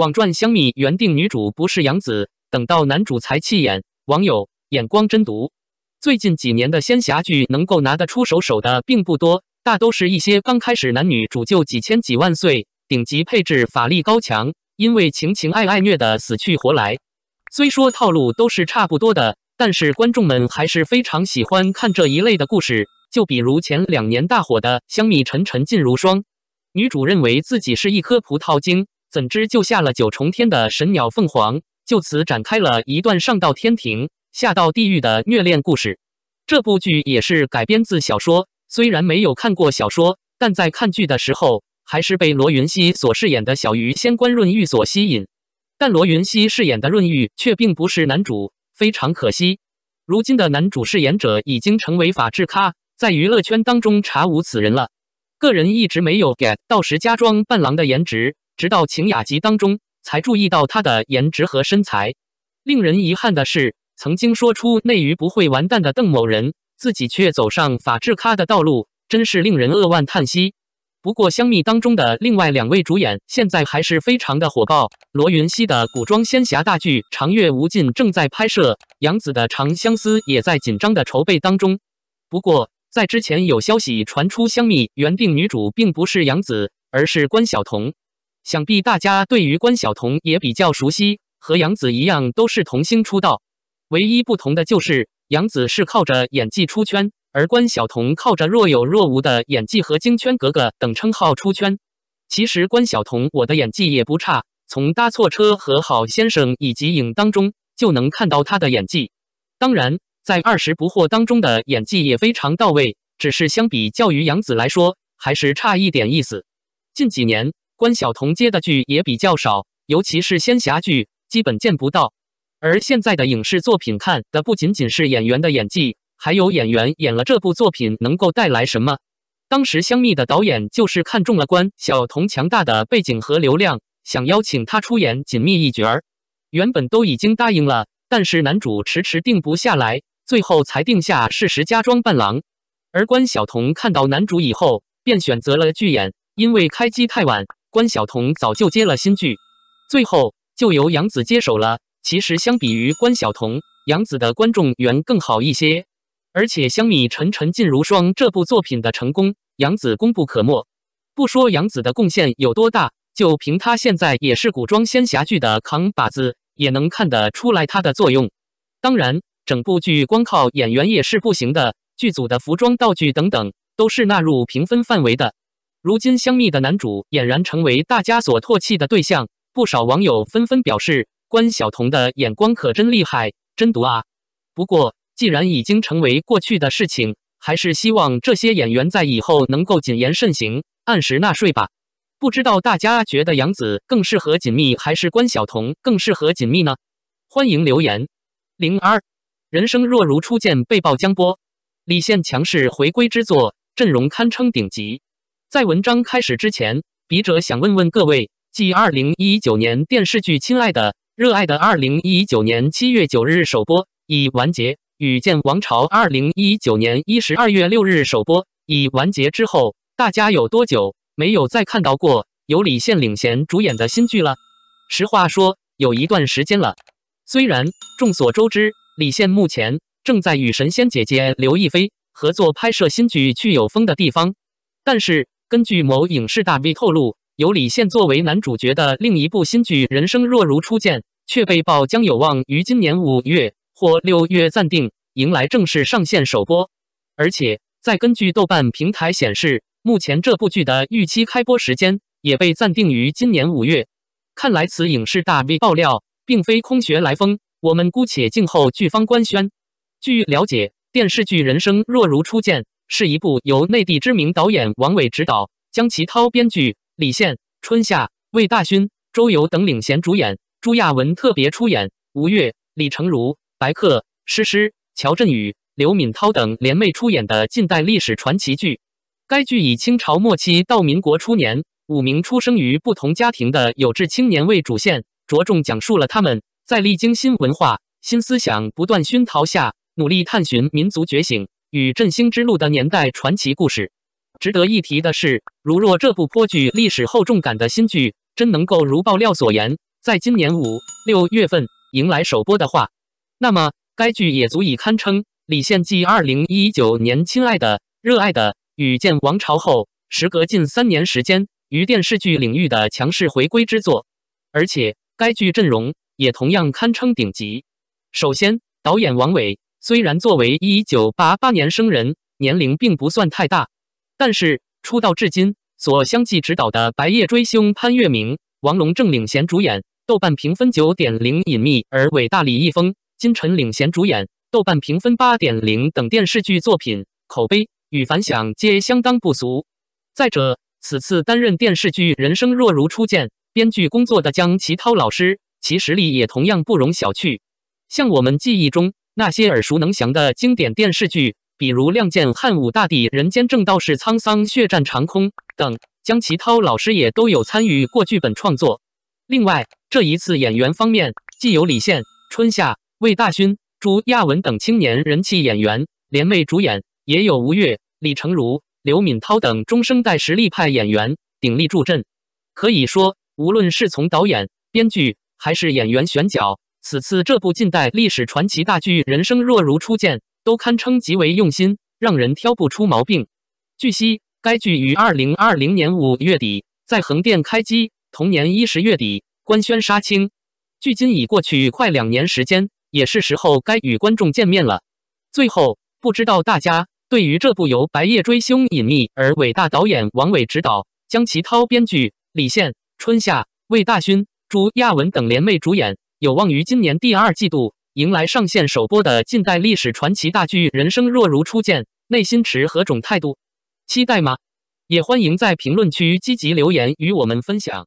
网传《香蜜》原定女主不是杨紫，等到男主才弃演，网友眼光真毒。最近几年的仙侠剧能够拿得出手手的并不多，大都是一些刚开始男女主就几千几万岁，顶级配置，法力高强，因为情情爱爱虐得死去活来。虽说套路都是差不多的，但是观众们还是非常喜欢看这一类的故事。就比如前两年大火的《香蜜沉沉烬如霜》，女主认为自己是一颗葡萄精。怎知救下了九重天的神鸟凤凰，就此展开了一段上到天庭、下到地狱的虐恋故事。这部剧也是改编自小说，虽然没有看过小说，但在看剧的时候还是被罗云熙所饰演的小鱼仙官润玉所吸引。但罗云熙饰演的润玉却并不是男主，非常可惜。如今的男主饰演者已经成为法制咖，在娱乐圈当中查无此人了。个人一直没有 get 到石家庄伴郎的颜值。直到《晴雅集》当中才注意到她的颜值和身材。令人遗憾的是，曾经说出“内娱不会完蛋”的邓某人，自己却走上法制咖的道路，真是令人扼腕叹息。不过，《香蜜》当中的另外两位主演现在还是非常的火爆。罗云熙的古装仙侠大剧《长月无尽》正在拍摄，杨紫的《长相思》也在紧张的筹备当中。不过，在之前有消息传出，《香蜜》原定女主并不是杨紫，而是关晓彤。想必大家对于关晓彤也比较熟悉，和杨紫一样都是童星出道，唯一不同的就是杨紫是靠着演技出圈，而关晓彤靠着若有若无的演技和“京圈格格”等称号出圈。其实关晓彤我的演技也不差，从《搭错车》和《好先生》以及影当中就能看到她的演技。当然，在《二十不惑》当中的演技也非常到位，只是相比较于杨紫来说还是差一点意思。近几年。关晓彤接的剧也比较少，尤其是仙侠剧，基本见不到。而现在的影视作品看的不仅仅是演员的演技，还有演员演了这部作品能够带来什么。当时香蜜的导演就是看中了关晓彤强大的背景和流量，想邀请她出演锦觅一角儿。原本都已经答应了，但是男主迟迟定不下来，最后才定下是石家庄伴郎。而关晓彤看到男主以后，便选择了拒演，因为开机太晚。关晓彤早就接了新剧，最后就由杨紫接手了。其实相比于关晓彤，杨紫的观众缘更好一些。而且《香蜜沉沉烬如霜》这部作品的成功，杨紫功不可没。不说杨紫的贡献有多大，就凭她现在也是古装仙侠剧的扛把子，也能看得出来她的作用。当然，整部剧光靠演员也是不行的，剧组的服装、道具等等都是纳入评分范围的。如今香蜜的男主俨然成为大家所唾弃的对象，不少网友纷纷表示：“关晓彤的眼光可真厉害，真毒啊！”不过，既然已经成为过去的事情，还是希望这些演员在以后能够谨言慎行，按时纳税吧。不知道大家觉得杨紫更适合锦觅还是关晓彤更适合锦觅呢？欢迎留言。零二，人生若如初见，被爆江波，李现强势回归之作，阵容堪称顶级。在文章开始之前，笔者想问问各位：继2019年电视剧《亲爱的，热爱的》2019年7月9日首播已完结，与《剑王朝》2019年12月6日首播已完结之后，大家有多久没有再看到过由李现领衔主演的新剧了？实话说，有一段时间了。虽然众所周知，李现目前正在与神仙姐姐刘亦菲合作拍摄新剧《去有风的地方》，但是。根据某影视大 V 透露，由李现作为男主角的另一部新剧《人生若如初见》却被曝将有望于今年五月或六月暂定迎来正式上线首播。而且，在根据豆瓣平台显示，目前这部剧的预期开播时间也被暂定于今年五月。看来此影视大 V 爆料并非空穴来风，我们姑且静候剧方官宣。据了解，电视剧《人生若如初见》。是一部由内地知名导演王伟执导、江奇涛编剧、李现、春夏、魏大勋、周游等领衔主演，朱亚文特别出演，吴越、李成儒、白客、诗诗、乔振宇、刘敏涛等联袂出演的近代历史传奇剧。该剧以清朝末期到民国初年五名出生于不同家庭的有志青年为主线，着重讲述了他们在历经新文化、新思想不断熏陶下，努力探寻民族觉醒。与振兴之路的年代传奇故事。值得一提的是，如若这部颇具历史厚重感的新剧真能够如爆料所言，在今年五、六月份迎来首播的话，那么该剧也足以堪称李现继二零一九年《亲爱的，热爱的》与《建王朝》后，时隔近三年时间于电视剧领域的强势回归之作。而且该剧阵容也同样堪称顶级。首先，导演王伟。虽然作为一九八八年生人，年龄并不算太大，但是出道至今所相继执导的《白夜追凶》潘粤明、王龙正领衔主演，豆瓣评分九点零，《隐秘而伟大》李易峰、金晨领衔主演，豆瓣评分八点零等电视剧作品，口碑与反响皆相当不俗。再者，此次担任电视剧《人生若如初见》编剧工作的江奇涛老师，其实力也同样不容小觑，像我们记忆中。那些耳熟能详的经典电视剧，比如《亮剑》《汉武大帝》《人间正道是沧桑》《血战长空》等，江奇涛老师也都有参与过剧本创作。另外，这一次演员方面既有李现、春夏、魏大勋、朱亚文等青年人气演员联袂主演，也有吴越、李成儒、刘敏涛等中生代实力派演员鼎力助阵。可以说，无论是从导演、编剧，还是演员选角。此次这部近代历史传奇大剧《人生若如初见》都堪称极为用心，让人挑不出毛病。据悉，该剧于二零二零年五月底在横店开机，同年一十月底官宣杀青。距今已过去快两年时间，也是时候该与观众见面了。最后，不知道大家对于这部由白夜追凶、隐秘而伟大导演王伟执导，江奇涛编剧，李现、春夏、魏大勋、朱亚文等联袂主演。有望于今年第二季度迎来上线首播的近代历史传奇大剧《人生若如初见》，内心持何种态度？期待吗？也欢迎在评论区积极留言与我们分享。